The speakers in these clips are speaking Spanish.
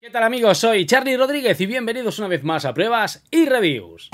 ¿Qué tal amigos? Soy Charlie Rodríguez y bienvenidos una vez más a Pruebas y Reviews.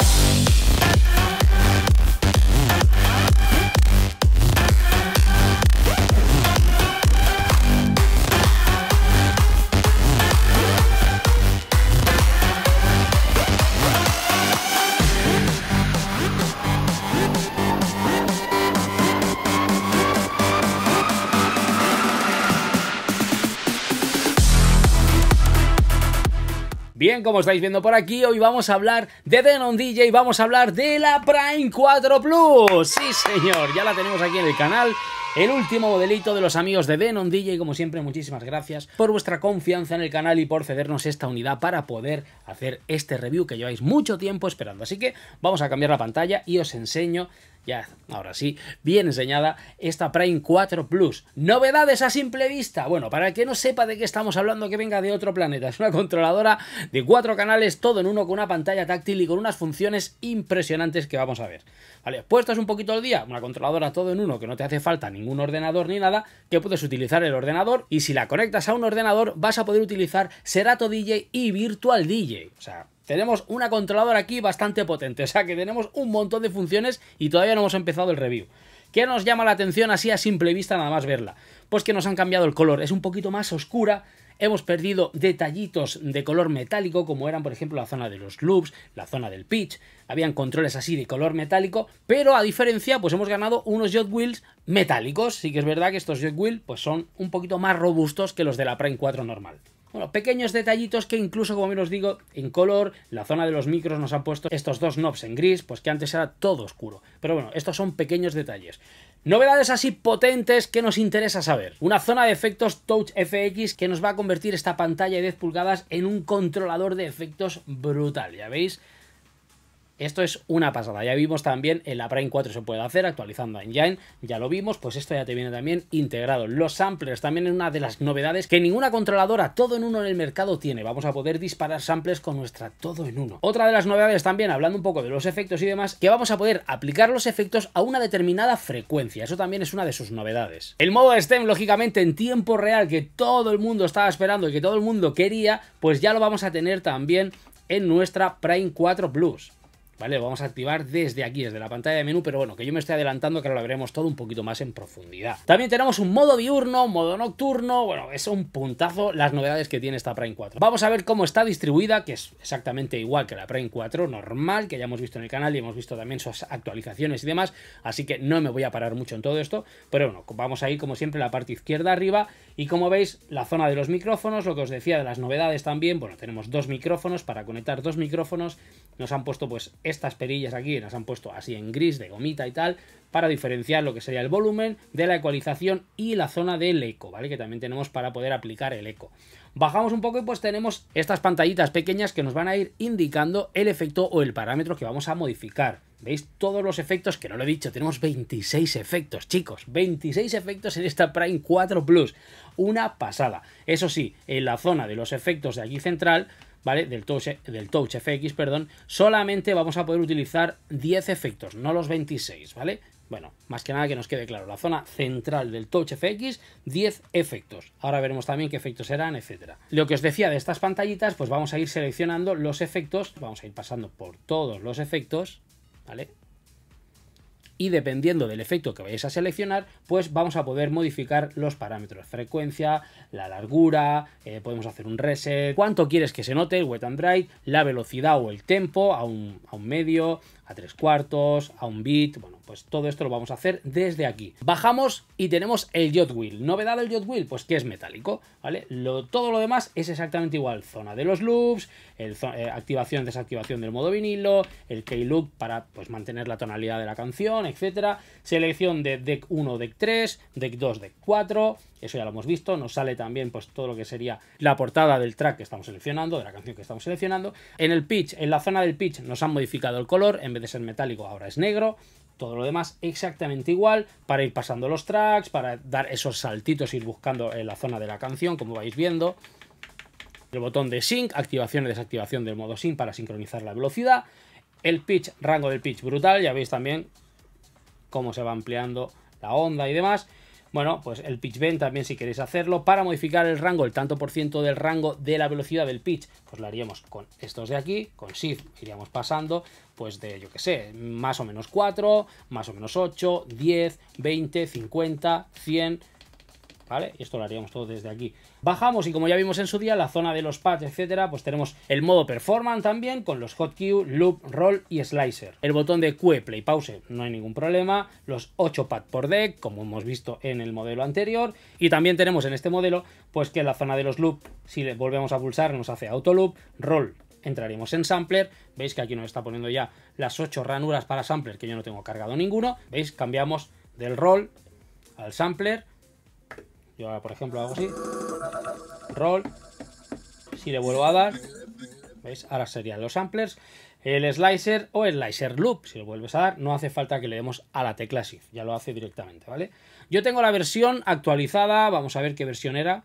como estáis viendo por aquí, hoy vamos a hablar de Denon DJ, vamos a hablar de la Prime 4 Plus. Sí, señor, ya la tenemos aquí en el canal. El último modelito de los amigos de Denon DJ, como siempre, muchísimas gracias por vuestra confianza en el canal y por cedernos esta unidad para poder hacer este review que lleváis mucho tiempo esperando. Así que vamos a cambiar la pantalla y os enseño ya, ahora sí, bien enseñada esta Prime 4 Plus. Novedades a simple vista. Bueno, para el que no sepa de qué estamos hablando, que venga de otro planeta. Es una controladora de cuatro canales, todo en uno, con una pantalla táctil y con unas funciones impresionantes que vamos a ver. Vale, puestas un poquito al día, una controladora todo en uno, que no te hace falta ningún ordenador ni nada, que puedes utilizar el ordenador y si la conectas a un ordenador vas a poder utilizar Serato DJ y Virtual DJ. O sea, tenemos una controladora aquí bastante potente, o sea que tenemos un montón de funciones y todavía no hemos empezado el review. ¿Qué nos llama la atención así a simple vista nada más verla? Pues que nos han cambiado el color, es un poquito más oscura, hemos perdido detallitos de color metálico como eran por ejemplo la zona de los loops, la zona del pitch, habían controles así de color metálico, pero a diferencia pues hemos ganado unos jot wheels metálicos, sí que es verdad que estos jot wheels pues son un poquito más robustos que los de la Prime 4 normal. Bueno, pequeños detallitos que incluso, como bien os digo, en color, la zona de los micros nos ha puesto estos dos knobs en gris, pues que antes era todo oscuro. Pero bueno, estos son pequeños detalles. Novedades así potentes que nos interesa saber. Una zona de efectos Touch FX que nos va a convertir esta pantalla de 10 pulgadas en un controlador de efectos brutal, ya veis esto es una pasada. Ya vimos también en la Prime 4 se puede hacer actualizando Engine. Ya lo vimos, pues esto ya te viene también integrado. Los samplers también es una de las novedades que ninguna controladora todo en uno en el mercado tiene. Vamos a poder disparar samplers con nuestra todo en uno. Otra de las novedades también, hablando un poco de los efectos y demás, que vamos a poder aplicar los efectos a una determinada frecuencia. Eso también es una de sus novedades. El modo STEM, lógicamente, en tiempo real que todo el mundo estaba esperando y que todo el mundo quería, pues ya lo vamos a tener también en nuestra Prime 4 Plus. ¿vale? Lo vamos a activar desde aquí, desde la pantalla de menú, pero bueno, que yo me estoy adelantando, que ahora lo veremos todo un poquito más en profundidad. También tenemos un modo diurno, modo nocturno, bueno, es un puntazo las novedades que tiene esta Prime 4. Vamos a ver cómo está distribuida, que es exactamente igual que la Prime 4 normal, que ya hemos visto en el canal y hemos visto también sus actualizaciones y demás, así que no me voy a parar mucho en todo esto, pero bueno, vamos ahí como siempre la parte izquierda arriba y como veis, la zona de los micrófonos, lo que os decía de las novedades también, bueno, tenemos dos micrófonos, para conectar dos micrófonos nos han puesto pues estas perillas aquí las han puesto así en gris de gomita y tal para diferenciar lo que sería el volumen de la ecualización y la zona del eco, ¿vale? Que también tenemos para poder aplicar el eco. Bajamos un poco y pues tenemos estas pantallitas pequeñas que nos van a ir indicando el efecto o el parámetro que vamos a modificar. ¿Veis? Todos los efectos, que no lo he dicho, tenemos 26 efectos, chicos. 26 efectos en esta Prime 4 Plus. Una pasada. Eso sí, en la zona de los efectos de aquí central ¿vale? Del touch, del touch FX, perdón, solamente vamos a poder utilizar 10 efectos, no los 26, ¿vale? Bueno, más que nada que nos quede claro, la zona central del Touch FX, 10 efectos. Ahora veremos también qué efectos serán etcétera. Lo que os decía de estas pantallitas, pues vamos a ir seleccionando los efectos, vamos a ir pasando por todos los efectos, ¿vale? y dependiendo del efecto que vayáis a seleccionar, pues vamos a poder modificar los parámetros, frecuencia, la largura, eh, podemos hacer un reset, cuánto quieres que se note el wet and dry, la velocidad o el tempo a un, a un medio, a tres cuartos, a un bit, bueno, pues todo esto lo vamos a hacer desde aquí. Bajamos y tenemos el Jot wheel. Novedad del Jot wheel, pues que es metálico, ¿vale? todo lo demás es exactamente igual. Zona de los loops, el, eh, activación, desactivación del modo vinilo, el key-loop para pues, mantener la tonalidad de la canción, etcétera. Selección de deck 1, deck 3, deck 2, deck 4, eso ya lo hemos visto. Nos sale también pues todo lo que sería la portada del track que estamos seleccionando, de la canción que estamos seleccionando. En el pitch, en la zona del pitch nos han modificado el color, en vez de ser metálico ahora es negro. Todo lo demás exactamente igual para ir pasando los tracks, para dar esos saltitos, ir buscando en eh, la zona de la canción, como vais viendo. El botón de sync, activación y desactivación del modo sync para sincronizar la velocidad. El pitch, rango del pitch brutal, ya veis también cómo se va ampliando la onda y demás. Bueno, pues el pitch bend también si queréis hacerlo. Para modificar el rango, el tanto por ciento del rango de la velocidad del pitch, pues lo haríamos con estos de aquí, con shift iríamos pasando, pues de, yo que sé, más o menos 4, más o menos 8, 10, 20, 50, 100 esto lo haríamos todo desde aquí. Bajamos y como ya vimos en su día, la zona de los pads, etcétera, pues tenemos el modo performance también con los hot hotkey, loop, roll y slicer. El botón de Q, play, pause, no hay ningún problema. Los 8 pads por deck, como hemos visto en el modelo anterior. Y también tenemos en este modelo, pues que la zona de los loop, si le volvemos a pulsar, nos hace autoloop. roll, entraremos en sampler, veis que aquí nos está poniendo ya las 8 ranuras para sampler que yo no tengo cargado ninguno, veis, cambiamos del roll al sampler, yo ahora, por ejemplo, hago así. Roll. Si le vuelvo a dar. ¿Veis? Ahora serían los samplers. El slicer o el slicer loop. Si lo vuelves a dar, no hace falta que le demos a la tecla shift. Ya lo hace directamente, ¿vale? Yo tengo la versión actualizada. Vamos a ver qué versión era.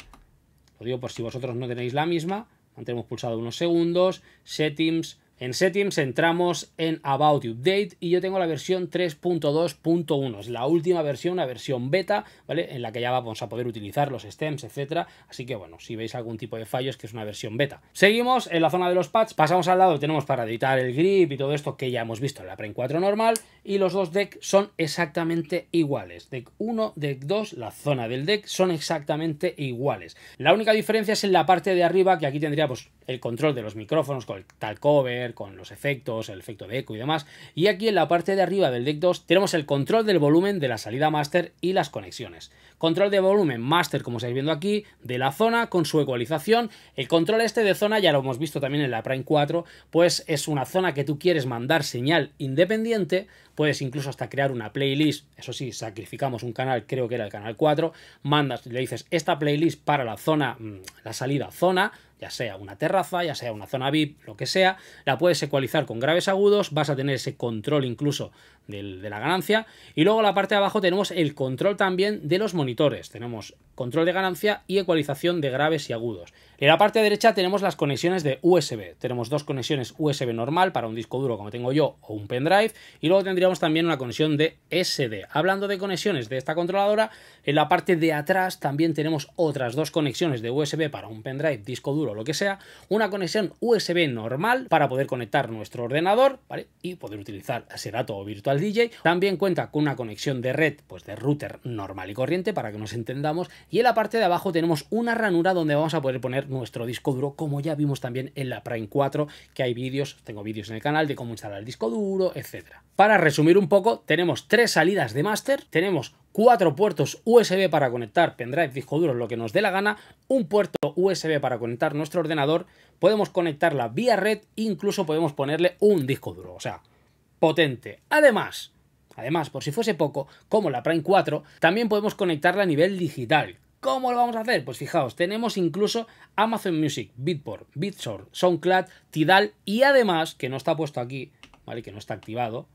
Lo digo por si vosotros no tenéis la misma. hemos pulsado unos segundos. Settings en settings entramos en About Update y yo tengo la versión 3.2.1, es la última versión, una versión beta, ¿vale? En la que ya vamos a poder utilizar los stems, etcétera. Así que bueno, si veis algún tipo de fallos, que es una versión beta. Seguimos en la zona de los pads, pasamos al lado, tenemos para editar el grip y todo esto que ya hemos visto en la Prime 4 normal y los dos decks son exactamente iguales. Deck 1, deck 2, la zona del deck son exactamente iguales. La única diferencia es en la parte de arriba que aquí tendríamos pues, el control de los micrófonos con el tal cover con los efectos, el efecto de eco y demás. Y aquí en la parte de arriba del deck 2 tenemos el control del volumen de la salida master y las conexiones. Control de volumen master, como estáis viendo aquí, de la zona con su ecualización. El control este de zona, ya lo hemos visto también en la Prime 4, pues es una zona que tú quieres mandar señal independiente. Puedes incluso hasta crear una playlist, eso sí, sacrificamos un canal, creo que era el canal 4, mandas, le dices esta playlist para la zona, mm, la salida zona, ya sea una terraza, ya sea una zona VIP, lo que sea, la puedes ecualizar con graves agudos, vas a tener ese control incluso de la ganancia. Y luego la parte de abajo tenemos el control también de los monitores. Tenemos control de ganancia y ecualización de graves y agudos. En la parte derecha tenemos las conexiones de USB. Tenemos dos conexiones USB normal para un disco duro como tengo yo o un pendrive. Y luego tendríamos también una conexión de SD. Hablando de conexiones de esta controladora, en la parte de atrás también tenemos otras dos conexiones de USB para un pendrive, disco duro, lo que sea. Una conexión USB normal para poder conectar nuestro ordenador ¿vale? y poder utilizar ese o Virtual DJ. También cuenta con una conexión de red, pues de router normal y corriente, para que nos entendamos. Y en la parte de abajo tenemos una ranura donde vamos a poder poner nuestro disco duro, como ya vimos también en la Prime 4, que hay vídeos, tengo vídeos en el canal de cómo instalar el disco duro, etcétera. Para resumir un poco, tenemos tres salidas de máster, tenemos cuatro puertos USB para conectar pendrive, disco duro, lo que nos dé la gana, un puerto USB para conectar nuestro ordenador, podemos conectarla vía red, incluso podemos ponerle un disco duro, o sea, potente. Además, además, por si fuese poco, como la Prime 4, también podemos conectarla a nivel digital. ¿Cómo lo vamos a hacer? Pues fijaos, tenemos incluso Amazon Music, Beatport, Beatsource, SoundCloud, Tidal y además, que no está puesto aquí, ¿vale? Que no está activado,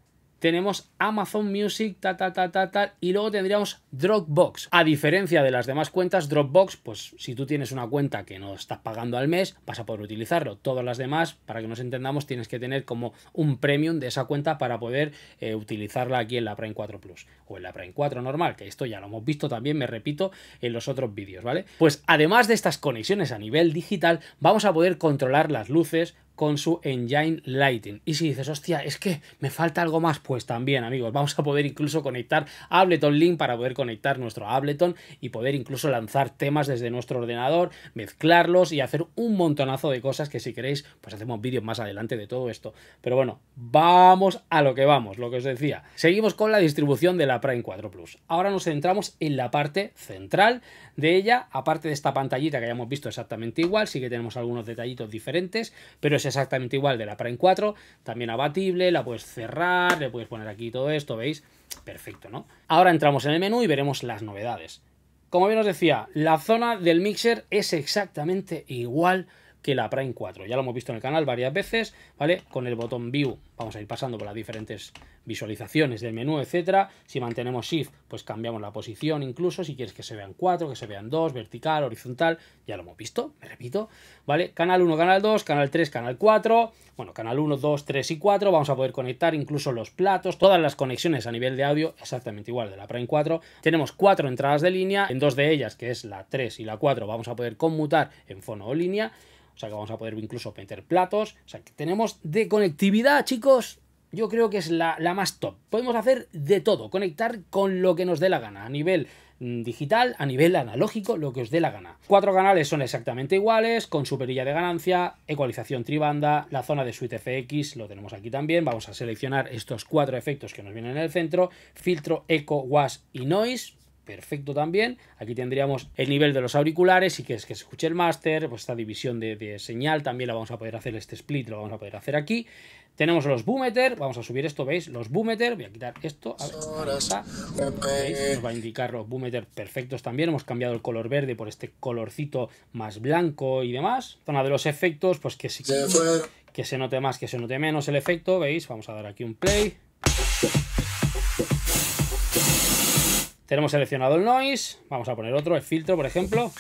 tenemos Amazon Music, ta, ta, ta, ta, ta, y luego tendríamos Dropbox. A diferencia de las demás cuentas, Dropbox, pues si tú tienes una cuenta que no estás pagando al mes, vas a poder utilizarlo. Todas las demás, para que nos entendamos, tienes que tener como un premium de esa cuenta para poder eh, utilizarla aquí en la Prime 4 Plus o en la Prime 4 normal, que esto ya lo hemos visto también, me repito, en los otros vídeos, ¿vale? Pues además de estas conexiones a nivel digital, vamos a poder controlar las luces, con su Engine Lighting. Y si dices, hostia, es que me falta algo más, pues también, amigos, vamos a poder incluso conectar Ableton Link para poder conectar nuestro Ableton y poder incluso lanzar temas desde nuestro ordenador, mezclarlos y hacer un montonazo de cosas que si queréis, pues hacemos vídeos más adelante de todo esto. Pero bueno, vamos a lo que vamos, lo que os decía. Seguimos con la distribución de la Prime 4 Plus. Ahora nos centramos en la parte central de ella, aparte de esta pantallita que hayamos visto exactamente igual, sí que tenemos algunos detallitos diferentes, pero exactamente igual de la Prime 4, también abatible, la puedes cerrar, le puedes poner aquí todo esto, ¿veis? Perfecto, ¿no? Ahora entramos en el menú y veremos las novedades. Como bien os decía, la zona del mixer es exactamente igual que la Prime 4. Ya lo hemos visto en el canal varias veces, ¿vale? Con el botón View vamos a ir pasando por las diferentes visualizaciones del menú, etcétera. Si mantenemos Shift, pues cambiamos la posición incluso, si quieres que se vean cuatro, que se vean dos, vertical, horizontal, ya lo hemos visto, me repito, ¿vale? Canal 1, canal 2, canal 3, canal 4, bueno, canal 1, 2, 3 y 4, vamos a poder conectar incluso los platos, todas las conexiones a nivel de audio, exactamente igual de la Prime 4. Tenemos cuatro entradas de línea, en dos de ellas, que es la 3 y la 4, vamos a poder conmutar en fono o línea, o sea que vamos a poder incluso meter platos, o sea que tenemos de conectividad, chicos, yo creo que es la, más top. Podemos hacer de todo, conectar con lo que nos dé la gana, a nivel mm, digital, a nivel analógico, lo que os dé la gana. Cuatro canales son exactamente iguales, con superilla de ganancia, ecualización tribanda, la zona de suite FX, lo tenemos aquí también, vamos a seleccionar estos cuatro efectos que nos vienen en el centro, filtro, eco, wash y noise, perfecto también. Aquí tendríamos el nivel de los auriculares y que es que se escuche el máster, pues esta división de, señal también la vamos a poder hacer, este split lo vamos a poder hacer aquí. Tenemos los boometer, vamos a subir esto, ¿veis? Los boometer, voy a quitar esto, a Nos va a indicar los boometer perfectos también, hemos cambiado el color verde por este colorcito más blanco y demás. Zona de los efectos, pues que que se note más, que se note menos el efecto, ¿veis? Vamos a dar aquí un play. Tenemos seleccionado el noise. Vamos a poner otro, el filtro, por ejemplo.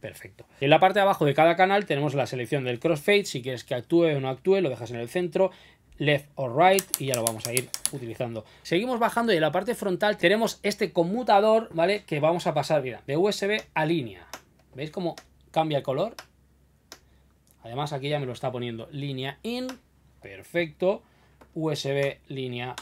Perfecto. En la parte de abajo de cada canal tenemos la selección del crossfade. Si quieres que actúe o no actúe, lo dejas en el centro left o right y ya lo vamos a ir utilizando. Seguimos bajando y en la parte frontal tenemos este conmutador, ¿vale? Que vamos a pasar, mira, de USB a línea. ¿Veis cómo cambia el color? Además aquí ya me lo está poniendo línea in, perfecto, USB línea,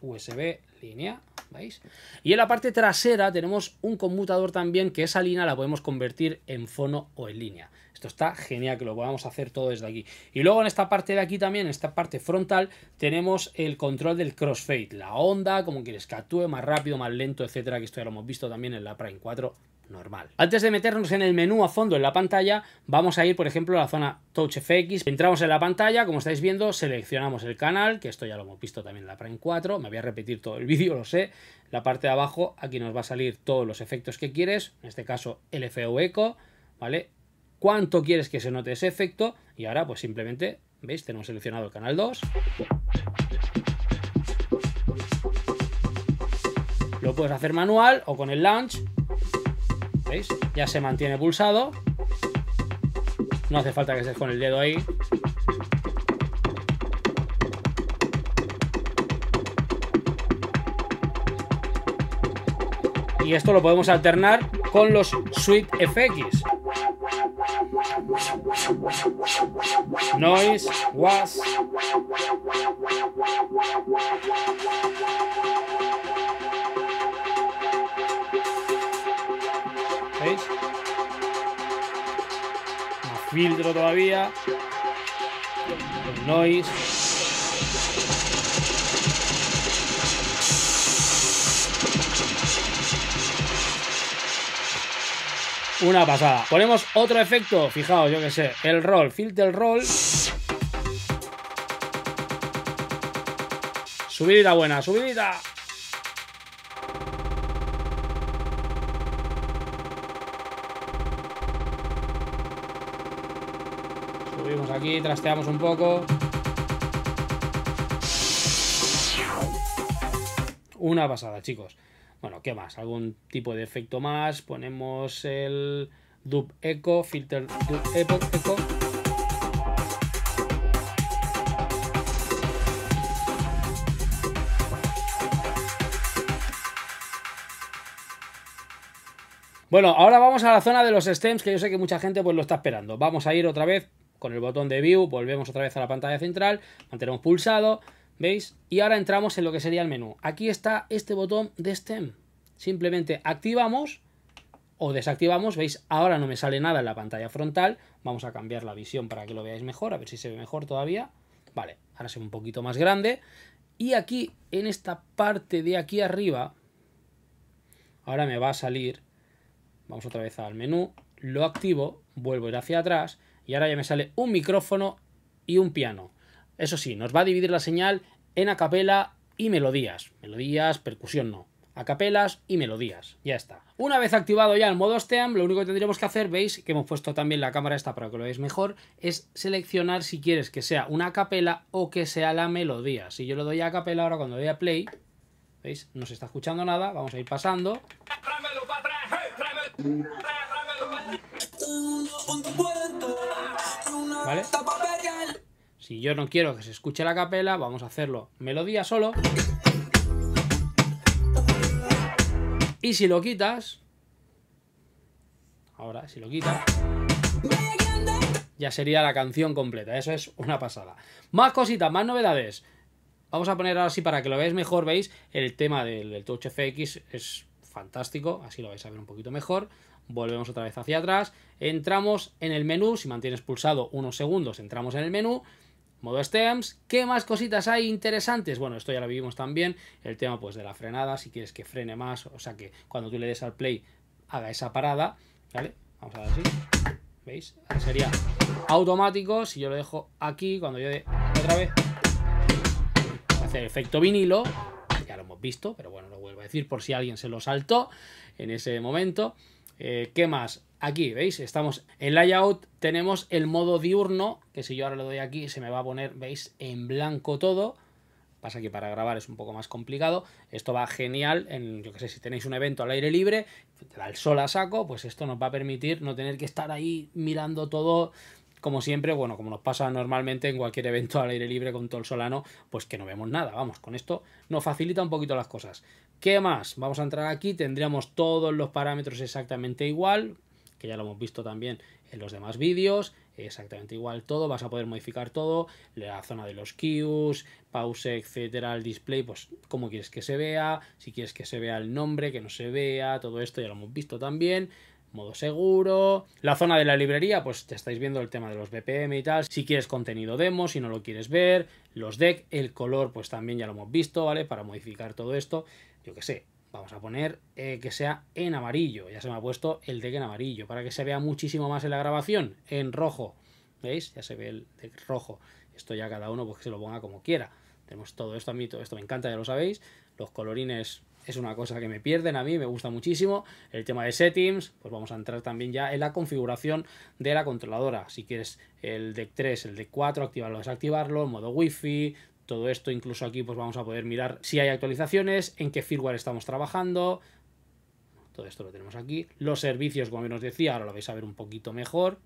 USB línea, ¿veis? Y en la parte trasera tenemos un conmutador también que esa línea la podemos convertir en fono o en línea. Esto está genial que lo podamos hacer todo desde aquí. Y luego en esta parte de aquí también, en esta parte frontal, tenemos el control del crossfade, la onda, como quieres que actúe más rápido, más lento, etcétera, que esto ya lo hemos visto también en la Prime 4 normal. Antes de meternos en el menú a fondo en la pantalla, vamos a ir, por ejemplo, a la zona Touch FX. Entramos en la pantalla, como estáis viendo, seleccionamos el canal, que esto ya lo hemos visto también en la Prime 4. Me voy a repetir todo el vídeo, lo sé. La parte de abajo, aquí nos va a salir todos los efectos que quieres, en este caso el Eco, ¿vale? Cuánto quieres que se note ese efecto y ahora pues simplemente, ¿veis? Tenemos seleccionado el canal 2. Lo puedes hacer manual o con el launch ya se mantiene pulsado. No hace falta que estés con el dedo ahí. Y esto lo podemos alternar con los Sweet FX. Noise, was. ¿Veis? Un filtro todavía. El noise. Una pasada. Ponemos otro efecto. Fijaos, yo que sé. El roll. Filter roll. Subidita buena, subidita. trasteamos un poco. Una pasada, chicos. Bueno, ¿qué más? ¿Algún tipo de efecto más? Ponemos el Dub Echo, Filter Dub Echo. Bueno, ahora vamos a la zona de los stems, que yo sé que mucha gente pues lo está esperando. Vamos a ir otra vez con el botón de View volvemos otra vez a la pantalla central, mantenemos pulsado, ¿veis? Y ahora entramos en lo que sería el menú. Aquí está este botón de STEM. Simplemente activamos o desactivamos, ¿veis? Ahora no me sale nada en la pantalla frontal. Vamos a cambiar la visión para que lo veáis mejor, a ver si se ve mejor todavía. Vale, ahora se ve un poquito más grande. Y aquí, en esta parte de aquí arriba, ahora me va a salir, vamos otra vez al menú, lo activo, vuelvo a ir hacia atrás, y ahora ya me sale un micrófono y un piano. Eso sí, nos va a dividir la señal en acapela y melodías. Melodías, percusión no. Acapelas y melodías. Ya está. Una vez activado ya el modo STEAM, lo único que tendríamos que hacer, veis que hemos puesto también la cámara esta para que lo veáis mejor, es seleccionar si quieres que sea una acapela o que sea la melodía. Si yo lo doy a acapela ahora cuando doy a play, ¿veis? No se está escuchando nada, vamos a ir pasando. Eh, si yo no quiero que se escuche la capela, vamos a hacerlo melodía solo. Y si lo quitas, ahora si lo quitas, ya sería la canción completa. Eso es una pasada. Más cositas, más novedades. Vamos a poner ahora sí para que lo veáis mejor, veis, el tema del, del Touch FX es fantástico, así lo vais a ver un poquito mejor volvemos otra vez hacia atrás, entramos en el menú, si mantienes pulsado unos segundos entramos en el menú, modo stems, ¿qué más cositas hay interesantes? Bueno, esto ya lo vivimos también, el tema pues de la frenada, si quieres que frene más, o sea que cuando tú le des al play haga esa parada, ¿vale? Vamos a ver así, ¿veis? Sería automático, si yo lo dejo aquí, cuando yo dé otra vez, hace el efecto vinilo, ya lo hemos visto, pero bueno, lo vuelvo a decir por si alguien se lo saltó en ese momento. Eh, ¿Qué más? Aquí, ¿veis? Estamos en layout, tenemos el modo diurno, que si yo ahora lo doy aquí se me va a poner, ¿veis? En blanco todo. Pasa que para grabar es un poco más complicado. Esto va genial en, yo que sé, si tenéis un evento al aire libre, al el sol a saco, pues esto nos va a permitir no tener que estar ahí mirando todo como siempre, bueno, como nos pasa normalmente en cualquier evento al aire libre con todo el solano, pues que no vemos nada, vamos, con esto nos facilita un poquito las cosas. ¿Qué más? Vamos a entrar aquí, tendríamos todos los parámetros exactamente igual, que ya lo hemos visto también en los demás vídeos, exactamente igual todo, vas a poder modificar todo, la zona de los queues, pause, etcétera, el display, pues cómo quieres que se vea, si quieres que se vea el nombre, que no se vea, todo esto ya lo hemos visto también, modo seguro, la zona de la librería, pues te estáis viendo el tema de los BPM y tal, si quieres contenido demo, si no lo quieres ver, los deck, el color, pues también ya lo hemos visto, ¿vale? Para modificar todo esto, yo qué sé, vamos a poner eh, que sea en amarillo, ya se me ha puesto el deck en amarillo, para que se vea muchísimo más en la grabación, en rojo, ¿veis? Ya se ve el deck rojo, esto ya cada uno pues que se lo ponga como quiera, tenemos todo esto a mí, todo esto me encanta, ya lo sabéis, los colorines es una cosa que me pierden a mí, me gusta muchísimo. El tema de settings, pues vamos a entrar también ya en la configuración de la controladora. Si quieres el deck 3, el deck 4, activarlo, desactivarlo, modo wifi, todo esto incluso aquí pues vamos a poder mirar si hay actualizaciones, en qué firmware estamos trabajando, todo esto lo tenemos aquí. Los servicios, como bien os decía, ahora lo vais a ver un poquito mejor.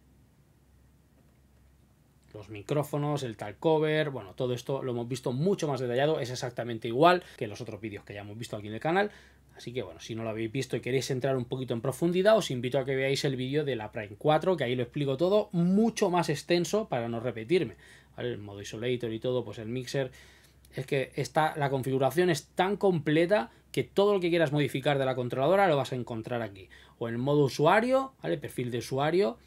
Los micrófonos, el tal cover, bueno, todo esto lo hemos visto mucho más detallado. Es exactamente igual que los otros vídeos que ya hemos visto aquí en el canal. Así que bueno, si no lo habéis visto y queréis entrar un poquito en profundidad, os invito a que veáis el vídeo de la Prime 4, que ahí lo explico todo mucho más extenso para no repetirme. El modo isolator y todo, pues el mixer. Es que está, la configuración es tan completa que todo lo que quieras modificar de la controladora lo vas a encontrar aquí. O en modo usuario, ¿vale? Perfil de usuario,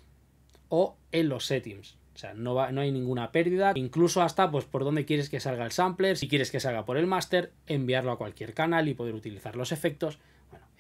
o en los settings. O sea, no, va, hay ninguna pérdida, incluso hasta pues por donde quieres que salga el sampler, si quieres que salga por el master, enviarlo a cualquier canal y poder utilizar los efectos.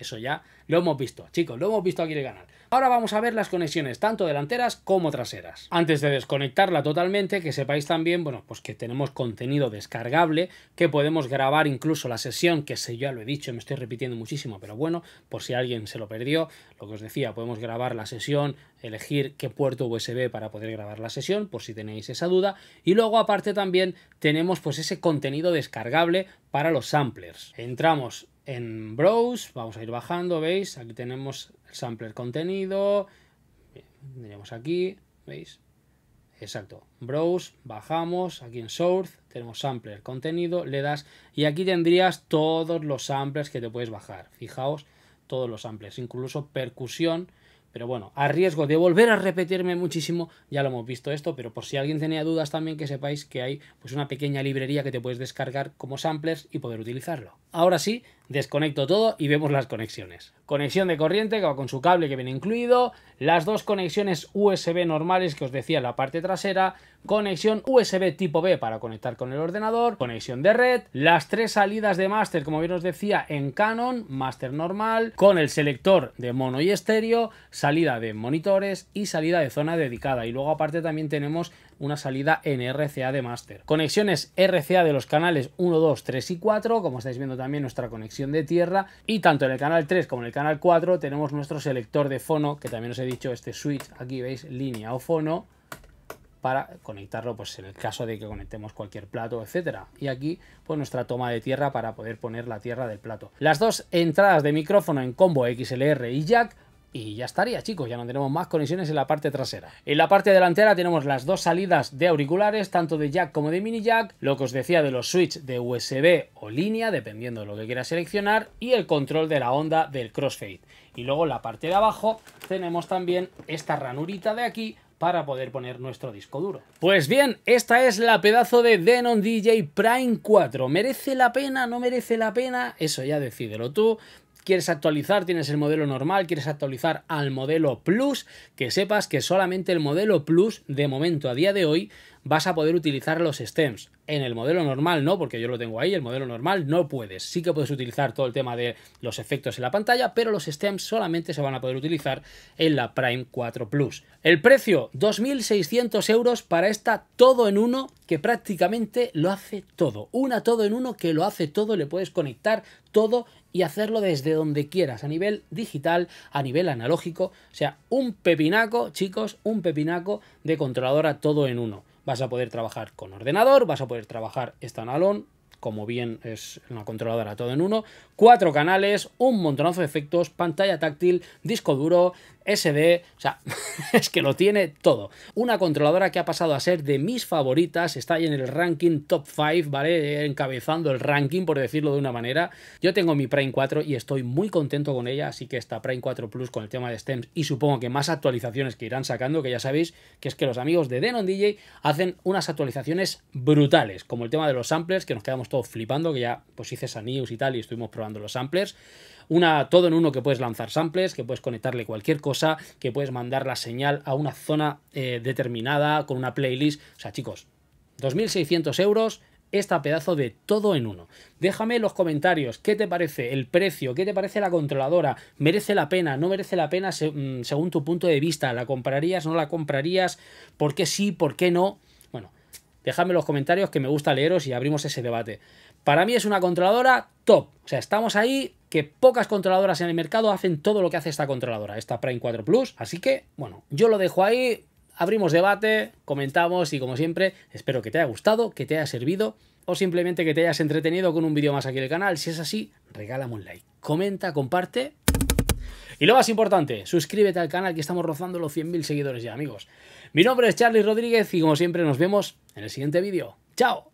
Eso ya lo hemos visto, chicos, lo hemos visto aquí en el canal. Ahora vamos a ver las conexiones tanto delanteras como traseras. Antes de desconectarla totalmente, que sepáis también, bueno, pues que tenemos contenido descargable, que podemos grabar incluso la sesión, que sé, ya lo he dicho, me estoy repitiendo muchísimo, pero bueno, por si alguien se lo perdió, lo que os decía, podemos grabar la sesión, elegir qué puerto USB para poder grabar la sesión, por si tenéis esa duda. Y luego aparte también tenemos pues ese contenido descargable para los samplers. Entramos en Browse, vamos a ir bajando, ¿veis? Aquí tenemos el sampler contenido, tenemos aquí, ¿veis? Exacto, Browse, bajamos, aquí en Source, tenemos sampler contenido, le das y aquí tendrías todos los samplers que te puedes bajar. Fijaos, todos los samplers, incluso percusión, pero bueno, a riesgo de volver a repetirme muchísimo, ya lo hemos visto esto, pero por si alguien tenía dudas también que sepáis que hay pues una pequeña librería que te puedes descargar como samplers y poder utilizarlo ahora sí, desconecto todo y vemos las conexiones. Conexión de corriente con su cable que viene incluido, las dos conexiones USB normales que os decía en la parte trasera, conexión USB tipo B para conectar con el ordenador, conexión de red, las tres salidas de máster como bien os decía en Canon, master normal, con el selector de mono y estéreo, salida de monitores y salida de zona dedicada. Y luego aparte también tenemos una salida en RCA de master. Conexiones RCA de los canales 1, 2, 3 y 4, como estáis viendo también nuestra conexión de tierra, y tanto en el canal 3 como en el canal 4 tenemos nuestro selector de fono, que también os he dicho este switch, aquí veis línea o fono, para conectarlo pues en el caso de que conectemos cualquier plato, etcétera. Y aquí pues nuestra toma de tierra para poder poner la tierra del plato. Las dos entradas de micrófono en combo XLR y jack y ya estaría, chicos, ya no tenemos más conexiones en la parte trasera. En la parte delantera tenemos las dos salidas de auriculares, tanto de jack como de mini jack, lo que os decía de los switches de USB o línea, dependiendo de lo que quieras seleccionar, y el control de la onda del crossfade. Y luego en la parte de abajo tenemos también esta ranurita de aquí para poder poner nuestro disco duro. Pues bien, esta es la pedazo de Denon DJ Prime 4. ¿Merece la pena? ¿No merece la pena? Eso ya decídelo tú quieres actualizar, tienes el modelo normal, quieres actualizar al modelo Plus, que sepas que solamente el modelo Plus de momento a día de hoy vas a poder utilizar los stems. En el modelo normal no, porque yo lo tengo ahí, el modelo normal no puedes. Sí que puedes utilizar todo el tema de los efectos en la pantalla, pero los stems solamente se van a poder utilizar en la Prime 4 Plus. El precio, 2.600 euros para esta todo en uno que prácticamente lo hace todo. Una todo en uno que lo hace todo, le puedes conectar todo y hacerlo desde donde quieras, a nivel digital, a nivel analógico. O sea, un pepinaco, chicos, un pepinaco de controladora todo en uno. Vas a poder trabajar con ordenador, vas a poder trabajar standalone, como bien es una controladora todo en uno, cuatro canales, un montonazo de efectos, pantalla táctil, disco duro, SD, o sea, es que lo tiene todo. Una controladora que ha pasado a ser de mis favoritas, está ahí en el ranking top 5, ¿vale? Encabezando el ranking, por decirlo de una manera. Yo tengo mi Prime 4 y estoy muy contento con ella, así que está Prime 4 Plus con el tema de STEMs y supongo que más actualizaciones que irán sacando, que ya sabéis que es que los amigos de Denon DJ hacen unas actualizaciones brutales, como el tema de los samplers, que nos quedamos todos flipando, que ya pues hice esa y tal y estuvimos probando los samplers. Una, todo en uno que puedes lanzar samples, que puedes conectarle cualquier cosa, que puedes mandar la señal a una zona eh, determinada con una playlist. O sea, chicos, 2.600 euros esta pedazo de todo en uno. Déjame en los comentarios qué te parece el precio, qué te parece la controladora, merece la pena, no merece la pena mm, según tu punto de vista, la comprarías, no la comprarías, por qué sí, por qué no. Bueno, déjame los comentarios que me gusta leeros y abrimos ese debate. Para mí es una controladora top. O sea, estamos ahí que pocas controladoras en el mercado hacen todo lo que hace esta controladora, esta Prime 4 Plus. Así que, bueno, yo lo dejo ahí, abrimos debate, comentamos y como siempre, espero que te haya gustado, que te haya servido o simplemente que te hayas entretenido con un vídeo más aquí en el canal. Si es así, regálame un like, comenta, comparte. Y lo más importante, suscríbete al canal que estamos rozando los 100.000 seguidores ya, amigos. Mi nombre es Charlie Rodríguez y como siempre nos vemos en el siguiente vídeo. ¡Chao!